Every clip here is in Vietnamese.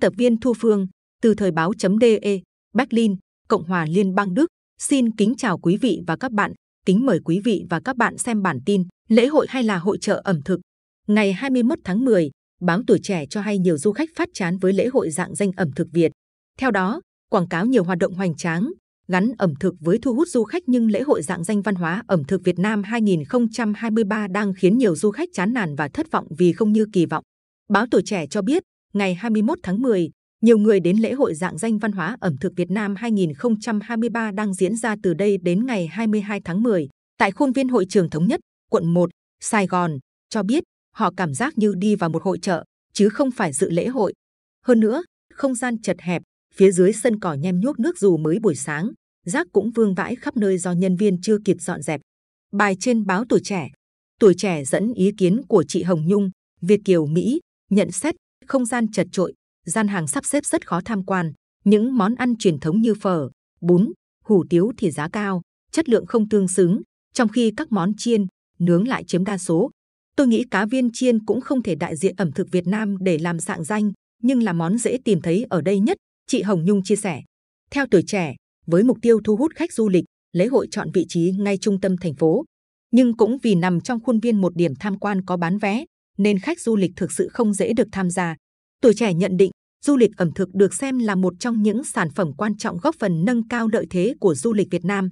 Tập viên Thu Phương, từ thời báo.de, Berlin, Cộng hòa Liên bang Đức, xin kính chào quý vị và các bạn. Kính mời quý vị và các bạn xem bản tin lễ hội hay là hội trợ ẩm thực. Ngày 21 tháng 10, báo Tuổi Trẻ cho hay nhiều du khách phát chán với lễ hội dạng danh ẩm thực Việt. Theo đó, quảng cáo nhiều hoạt động hoành tráng, gắn ẩm thực với thu hút du khách nhưng lễ hội dạng danh văn hóa ẩm thực Việt Nam 2023 đang khiến nhiều du khách chán nản và thất vọng vì không như kỳ vọng. Báo Tuổi Trẻ cho biết, ngày 21 tháng 10, nhiều người đến lễ hội dạng danh văn hóa ẩm thực Việt Nam 2023 đang diễn ra từ đây đến ngày 22 tháng 10 tại khuôn viên hội trường thống nhất, quận 1, Sài Gòn, cho biết họ cảm giác như đi vào một hội chợ chứ không phải dự lễ hội. Hơn nữa, không gian chật hẹp, phía dưới sân cỏ nhem nhuốc nước dù mới buổi sáng, rác cũng vương vãi khắp nơi do nhân viên chưa kịp dọn dẹp. Bài trên báo Tuổi Trẻ. Tuổi Trẻ dẫn ý kiến của chị Hồng Nhung, Việt Kiều Mỹ, nhận xét không gian chật trội, gian hàng sắp xếp rất khó tham quan. Những món ăn truyền thống như phở, bún, hủ tiếu thì giá cao, chất lượng không tương xứng, trong khi các món chiên, nướng lại chiếm đa số. Tôi nghĩ cá viên chiên cũng không thể đại diện ẩm thực Việt Nam để làm dạng danh, nhưng là món dễ tìm thấy ở đây nhất, chị Hồng Nhung chia sẻ. Theo tuổi trẻ, với mục tiêu thu hút khách du lịch, lễ hội chọn vị trí ngay trung tâm thành phố, nhưng cũng vì nằm trong khuôn viên một điểm tham quan có bán vé, nên khách du lịch thực sự không dễ được tham gia. Tuổi trẻ nhận định, du lịch ẩm thực được xem là một trong những sản phẩm quan trọng góp phần nâng cao lợi thế của du lịch Việt Nam.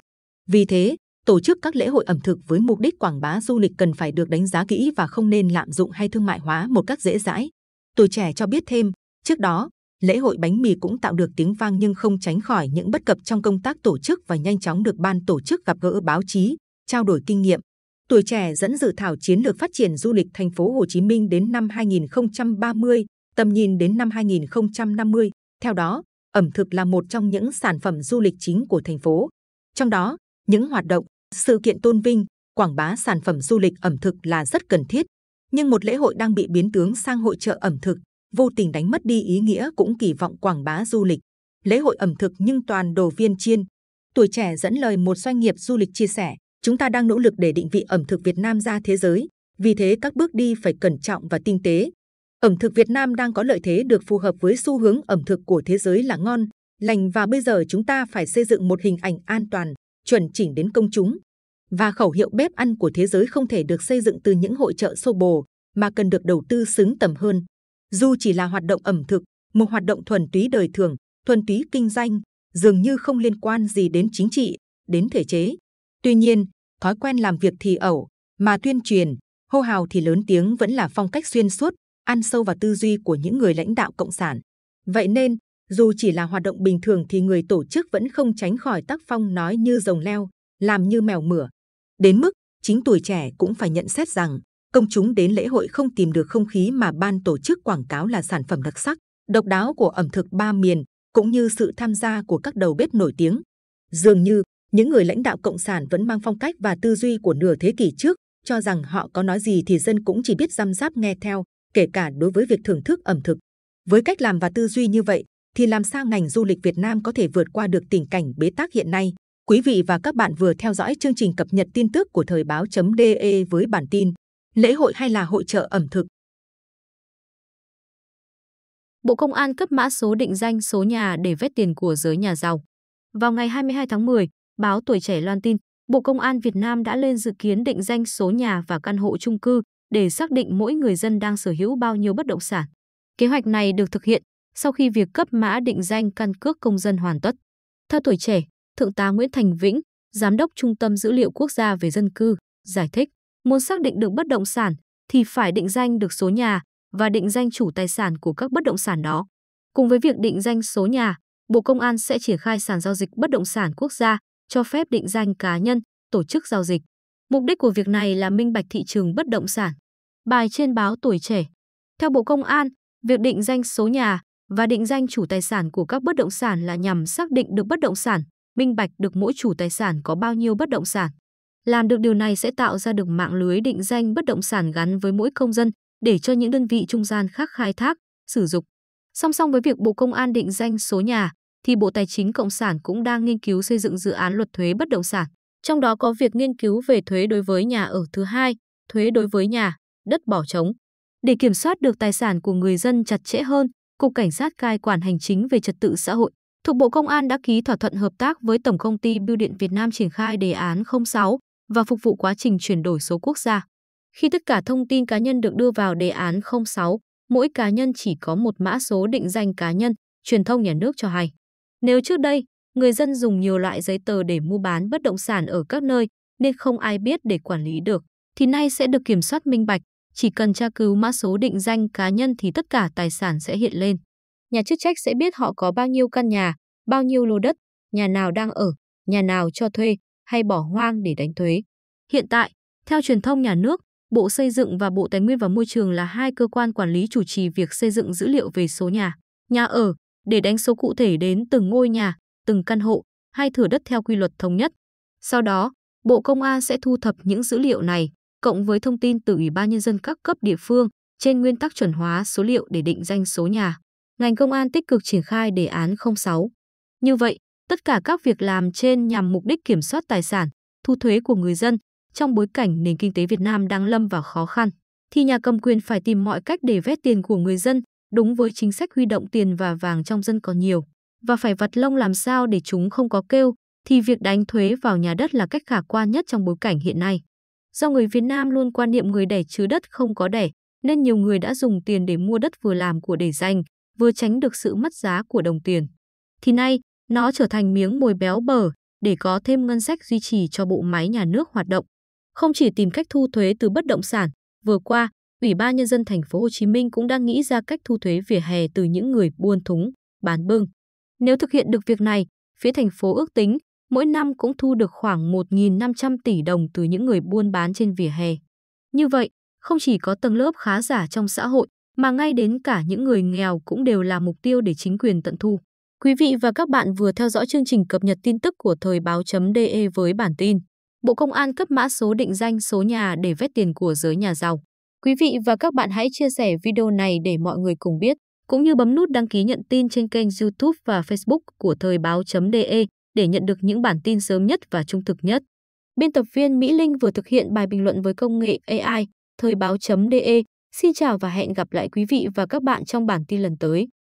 Vì thế, tổ chức các lễ hội ẩm thực với mục đích quảng bá du lịch cần phải được đánh giá kỹ và không nên lạm dụng hay thương mại hóa một cách dễ dãi. Tuổi trẻ cho biết thêm, trước đó, lễ hội bánh mì cũng tạo được tiếng vang nhưng không tránh khỏi những bất cập trong công tác tổ chức và nhanh chóng được ban tổ chức gặp gỡ báo chí, trao đổi kinh nghiệm tuổi trẻ dẫn dự thảo chiến lược phát triển du lịch thành phố Hồ Chí Minh đến năm 2030, tầm nhìn đến năm 2050. Theo đó, ẩm thực là một trong những sản phẩm du lịch chính của thành phố. Trong đó, những hoạt động, sự kiện tôn vinh, quảng bá sản phẩm du lịch ẩm thực là rất cần thiết. Nhưng một lễ hội đang bị biến tướng sang hội trợ ẩm thực, vô tình đánh mất đi ý nghĩa cũng kỳ vọng quảng bá du lịch. Lễ hội ẩm thực nhưng toàn đồ viên chiên. Tuổi trẻ dẫn lời một doanh nghiệp du lịch chia sẻ, chúng ta đang nỗ lực để định vị ẩm thực Việt Nam ra thế giới, vì thế các bước đi phải cẩn trọng và tinh tế. Ẩm thực Việt Nam đang có lợi thế được phù hợp với xu hướng ẩm thực của thế giới là ngon, lành và bây giờ chúng ta phải xây dựng một hình ảnh an toàn, chuẩn chỉnh đến công chúng. Và khẩu hiệu bếp ăn của thế giới không thể được xây dựng từ những hội trợ xô bồ mà cần được đầu tư xứng tầm hơn. Dù chỉ là hoạt động ẩm thực, một hoạt động thuần túy đời thường, thuần túy kinh doanh, dường như không liên quan gì đến chính trị, đến thể chế. Tuy nhiên, thói quen làm việc thì ẩu, mà tuyên truyền, hô hào thì lớn tiếng vẫn là phong cách xuyên suốt, ăn sâu vào tư duy của những người lãnh đạo cộng sản. Vậy nên, dù chỉ là hoạt động bình thường thì người tổ chức vẫn không tránh khỏi tác phong nói như rồng leo, làm như mèo mửa. Đến mức, chính tuổi trẻ cũng phải nhận xét rằng, công chúng đến lễ hội không tìm được không khí mà ban tổ chức quảng cáo là sản phẩm đặc sắc, độc đáo của ẩm thực ba miền, cũng như sự tham gia của các đầu bếp nổi tiếng. Dường như, những người lãnh đạo cộng sản vẫn mang phong cách và tư duy của nửa thế kỷ trước, cho rằng họ có nói gì thì dân cũng chỉ biết răm ráp nghe theo, kể cả đối với việc thưởng thức ẩm thực. Với cách làm và tư duy như vậy, thì làm sao ngành du lịch Việt Nam có thể vượt qua được tình cảnh bế tắc hiện nay? Quý vị và các bạn vừa theo dõi chương trình cập nhật tin tức của thời báo.de với bản tin Lễ hội hay là hội trợ ẩm thực? Bộ Công an cấp mã số định danh số nhà để vét tiền của giới nhà giàu. Vào ngày 22 tháng 10, Báo Tuổi Trẻ loan tin, Bộ Công an Việt Nam đã lên dự kiến định danh số nhà và căn hộ chung cư để xác định mỗi người dân đang sở hữu bao nhiêu bất động sản. Kế hoạch này được thực hiện sau khi việc cấp mã định danh căn cước công dân hoàn tất. Theo Tuổi Trẻ, Thượng tá Nguyễn Thành Vĩnh, Giám đốc Trung tâm Dữ liệu Quốc gia về Dân cư, giải thích, muốn xác định được bất động sản thì phải định danh được số nhà và định danh chủ tài sản của các bất động sản đó. Cùng với việc định danh số nhà, Bộ Công an sẽ triển khai sàn giao dịch bất động sản quốc gia cho phép định danh cá nhân, tổ chức giao dịch. Mục đích của việc này là minh bạch thị trường bất động sản. Bài trên báo Tuổi Trẻ. Theo Bộ Công an, việc định danh số nhà và định danh chủ tài sản của các bất động sản là nhằm xác định được bất động sản, minh bạch được mỗi chủ tài sản có bao nhiêu bất động sản. Làm được điều này sẽ tạo ra được mạng lưới định danh bất động sản gắn với mỗi công dân để cho những đơn vị trung gian khác khai thác, sử dụng. Song song với việc Bộ Công an định danh số nhà, thì Bộ Tài chính Cộng sản cũng đang nghiên cứu xây dựng dự án luật thuế bất động sản, trong đó có việc nghiên cứu về thuế đối với nhà ở thứ hai, thuế đối với nhà, đất bỏ trống. Để kiểm soát được tài sản của người dân chặt chẽ hơn, Cục Cảnh sát cai quản hành chính về trật tự xã hội thuộc Bộ Công an đã ký thỏa thuận hợp tác với Tổng công ty Bưu điện Việt Nam triển khai đề án 06 và phục vụ quá trình chuyển đổi số quốc gia. Khi tất cả thông tin cá nhân được đưa vào đề án 06, mỗi cá nhân chỉ có một mã số định danh cá nhân, truyền thông nhà nước cho hay. Nếu trước đây, người dân dùng nhiều loại giấy tờ để mua bán bất động sản ở các nơi nên không ai biết để quản lý được, thì nay sẽ được kiểm soát minh bạch, chỉ cần tra cứu mã số định danh cá nhân thì tất cả tài sản sẽ hiện lên. Nhà chức trách sẽ biết họ có bao nhiêu căn nhà, bao nhiêu lô đất, nhà nào đang ở, nhà nào cho thuê hay bỏ hoang để đánh thuế. Hiện tại, theo truyền thông nhà nước, Bộ Xây dựng và Bộ Tài nguyên và Môi trường là hai cơ quan quản lý chủ trì việc xây dựng dữ liệu về số nhà, nhà ở, để đánh số cụ thể đến từng ngôi nhà, từng căn hộ hay thửa đất theo quy luật thống nhất. Sau đó, Bộ Công an sẽ thu thập những dữ liệu này cộng với thông tin từ Ủy ban nhân dân các cấp địa phương trên nguyên tắc chuẩn hóa số liệu để định danh số nhà. Ngành công an tích cực triển khai đề án 06. Như vậy, tất cả các việc làm trên nhằm mục đích kiểm soát tài sản, thu thuế của người dân trong bối cảnh nền kinh tế Việt Nam đang lâm vào khó khăn thì nhà cầm quyền phải tìm mọi cách để vét tiền của người dân đúng với chính sách huy động tiền và vàng trong dân còn nhiều và phải vặt lông làm sao để chúng không có kêu thì việc đánh thuế vào nhà đất là cách khả quan nhất trong bối cảnh hiện nay. Do người Việt Nam luôn quan niệm người đẻ chứ đất không có đẻ, nên nhiều người đã dùng tiền để mua đất vừa làm của để dành, vừa tránh được sự mất giá của đồng tiền. Thì nay, nó trở thành miếng mồi béo bở để có thêm ngân sách duy trì cho bộ máy nhà nước hoạt động. Không chỉ tìm cách thu thuế từ bất động sản, vừa qua, Ủy ban nhân dân thành phố Hồ Chí Minh cũng đang nghĩ ra cách thu thuế vỉa hè từ những người buôn thúng, bán bưng. Nếu thực hiện được việc này, phía thành phố ước tính mỗi năm cũng thu được khoảng 1.500 tỷ đồng từ những người buôn bán trên vỉa hè. Như vậy, không chỉ có tầng lớp khá giả trong xã hội, mà ngay đến cả những người nghèo cũng đều là mục tiêu để chính quyền tận thu. Quý vị và các bạn vừa theo dõi chương trình cập nhật tin tức của Thời báo.de với bản tin Bộ Công an cấp mã số định danh số nhà để vét tiền của giới nhà giàu. Quý vị và các bạn hãy chia sẻ video này để mọi người cùng biết, cũng như bấm nút đăng ký nhận tin trên kênh YouTube và Facebook của Thời báo.de để nhận được những bản tin sớm nhất và trung thực nhất. Biên tập viên Mỹ Linh vừa thực hiện bài bình luận với công nghệ AI, Thời báo.de. Xin chào và hẹn gặp lại quý vị và các bạn trong bản tin lần tới.